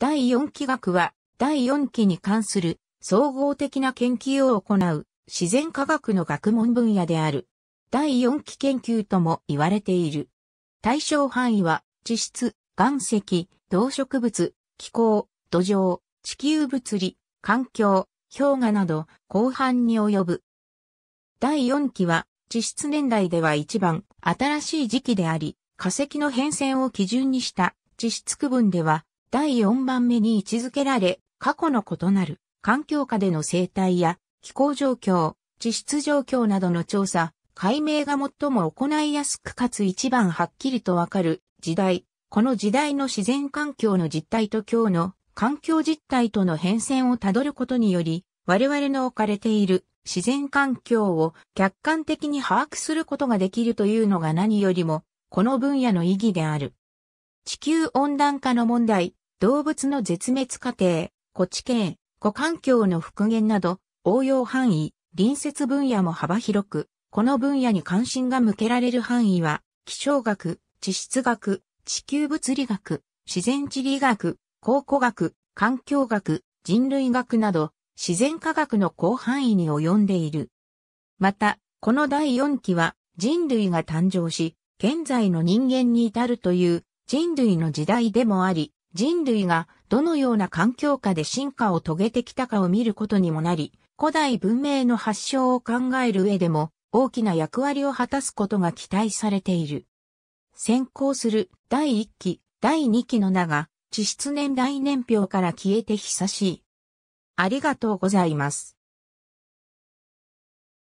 第4期学は、第4期に関する総合的な研究を行う自然科学の学問分野である。第4期研究とも言われている。対象範囲は、地質、岩石、動植物、気候、土壌、地球物理、環境、氷河など、広範に及ぶ。第4期は、地質年代では一番新しい時期であり、化石の変遷を基準にした地質区分では第4番目に位置づけられ、過去の異なる環境下での生態や気候状況、地質状況などの調査、解明が最も行いやすくかつ一番はっきりとわかる時代、この時代の自然環境の実態と今日の環境実態との変遷をたどることにより、我々の置かれている自然環境を客観的に把握することができるというのが何よりも、この分野の意義である。地球温暖化の問題、動物の絶滅過程、古地形、古環境の復元など、応用範囲、隣接分野も幅広く、この分野に関心が向けられる範囲は、気象学、地質学、地球物理学、自然地理学、考古学、環境学、人類学など、自然科学の広範囲に及んでいる。また、この第4期は、人類が誕生し、現在の人間に至るという、人類の時代でもあり、人類がどのような環境下で進化を遂げてきたかを見ることにもなり、古代文明の発祥を考える上でも大きな役割を果たすことが期待されている。先行する第1期、第2期の名が地質年代年表から消えて久しい。ありがとうございます。